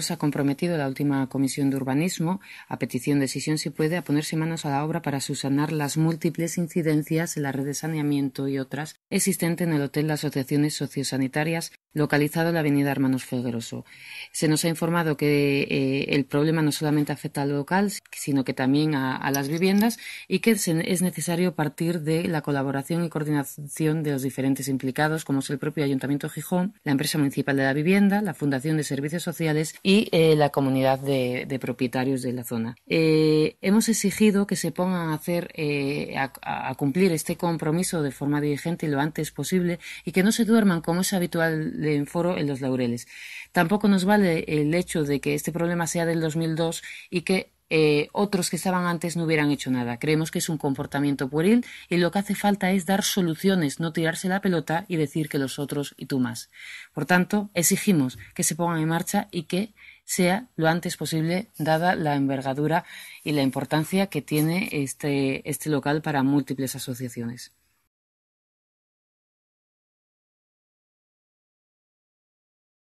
se ha comprometido la última Comisión de Urbanismo, a petición de decisión si puede, a ponerse manos a la obra para subsanar las múltiples incidencias en la red de saneamiento y otras existentes en el hotel de asociaciones sociosanitarias localizado en la avenida Hermanos Felgroso. Se nos ha informado que eh, el problema no solamente afecta al local, sino que también a, las viviendas y que es necesario partir de la colaboración y coordinación de los diferentes implicados, como es el propio Ayuntamiento de Gijón, la empresa municipal de la vivienda, la Fundación de Servicios Sociales y eh, la comunidad de, propietarios de la zona. Eh, hemos exigido que se pongan a hacer, a, a cumplir este compromiso de forma dirigente lo antes posible y que no se duerman como es habitual en foro en los laureles. Tampoco nos vale el hecho de que este problema sea del 2002 y que eh, otros que estaban antes no hubieran hecho nada. Creemos que es un comportamiento pueril y lo que hace falta es dar soluciones, no tirarse la pelota y decir que los otros y tú más. Por tanto, exigimos que se pongan en marcha y que sea lo antes posible, dada la envergadura y la importancia que tiene este, este local para múltiples asociaciones.